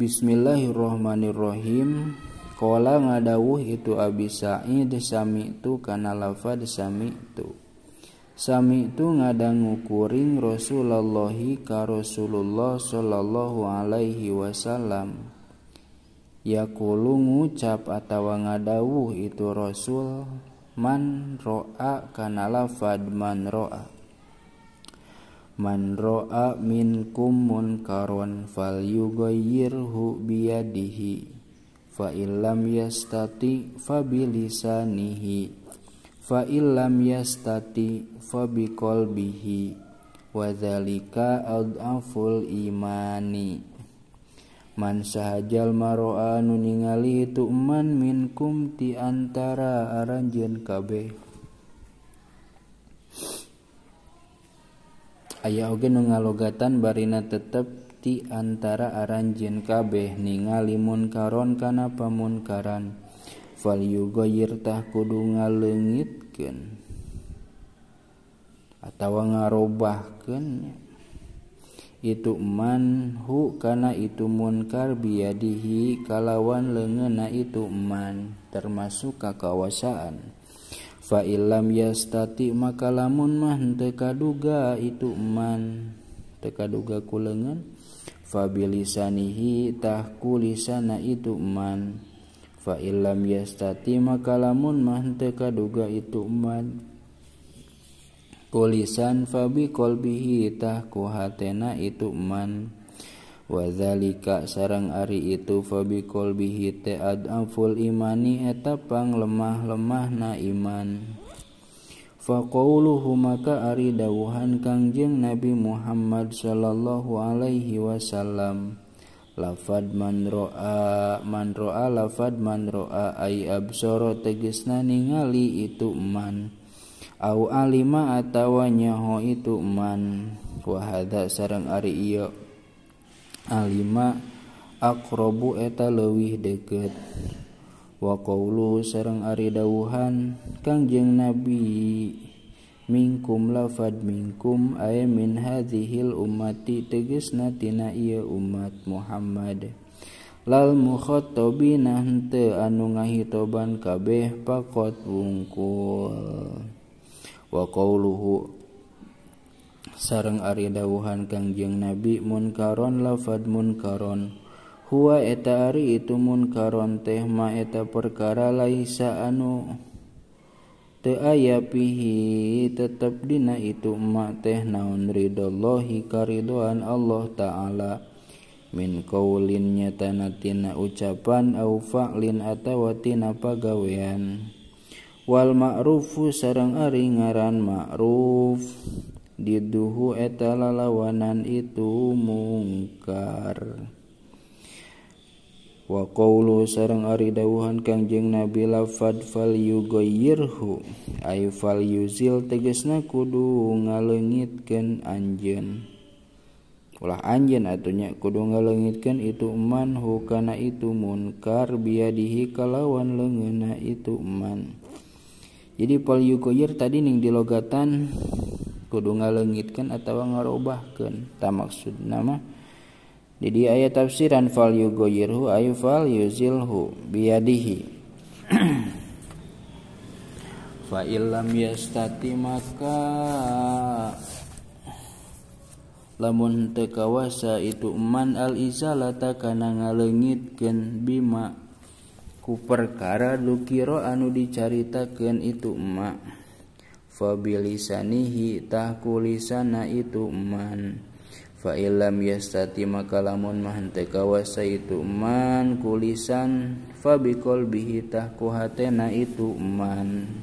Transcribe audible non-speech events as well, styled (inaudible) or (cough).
Bismillahirrahmanirrahim. Kola ngadawuh itu Abi Sa'id Sami itu karena lafad Sami itu Sami itu ngadangu kuring Rasulullahi ka Rasulullah Sallallahu alaihi wasallam Yakulu ngucap atawa ngadawuh itu Rasul Man ro'a kana lafad man ro'a Man ro'a minkum munkaron fal yugayyirhu biyadihi fa illam yastati fa bilisanihi fa illam yastati fa biqalbihi wa dzalika adaful imani Man sahajal maro'a nuningali tu'man minkum ti antara aranjen kabeh Quran ayaogen mengalogatan Barinap diantara aranjin kabehninga limunkaronkana pemunngkaran valyugo yrta kudu ngalengitken atau ngarbaken ituman hukana itumunkar bidihi kalawan lengena ituman termasuk kekawasaan falam yastati maka lamun mah tekaduga itu man tekaduga kulengan tah tahkulisana itu man falam yastati maka lamun mah tekaduga itu man kulisan fabi kolbihi tahku hatena itu man wazalilika sarang Ari itu Fabi qbihhiadful imani etapang lemah lemah na iman faulu maka ari dawuhan Kangjeng Nabi Muhammad Shallallahu Alaihi Wasallam lafad manroa manroa lafatd manroa absoro tegisnaali ituman alima atautawanyaho ituman Wahza sarang Ari iyo lima akrobu eta lewih deket wakulu serre ari dawuhan kangngjeng nabimingkum lafatdmingkum a min Hazihil umat teges natina ia umat Muhammad Lal mukho tobi nanti anu nga hit toban kabeh pakot ungkul waulu nti sare Ari dawuhan Kajeng nabimunkaron ladmunkaron Huwaetaari itumun karoron tehma eta perkara laisa anu te aya pihi tetap dina itu mak teh naun ridhollohi karhoan Allah ta'ala min kaulinnya tanatina ucapan afalin attawatiapawean Walmak'rufu sarang ari ngaranmak'ruf kalau diuhhu etala lawanan itu mungkar Wakoulu serrang ari dawuhan Kangjeng Nabila Fadvalgohuvalil teges kudu ngalengitken anjenla anjen atnya kudu nga lenggitkan itumanhukana itu munkarr biadihikalawan lengena ituman jadi pal yuko tadining di logatan. kudu ngalengitkan atau ngarubahkan tak maksud nama jadi ayat tafsiran fal yugoyirhu ayu fal yuzilhu biyadihi. (clears throat) fa illam yastati maka lamun tekawasa itu man al izalata kana ngalengitkeun bima ku perkara dukira anu dicaritakeun itu emak Quan Fabilis nihhitahkullisana ituman, Failm ystatti makakalamon mante kawasa itu mankullisan fabikol bihitah ku hatna ituman.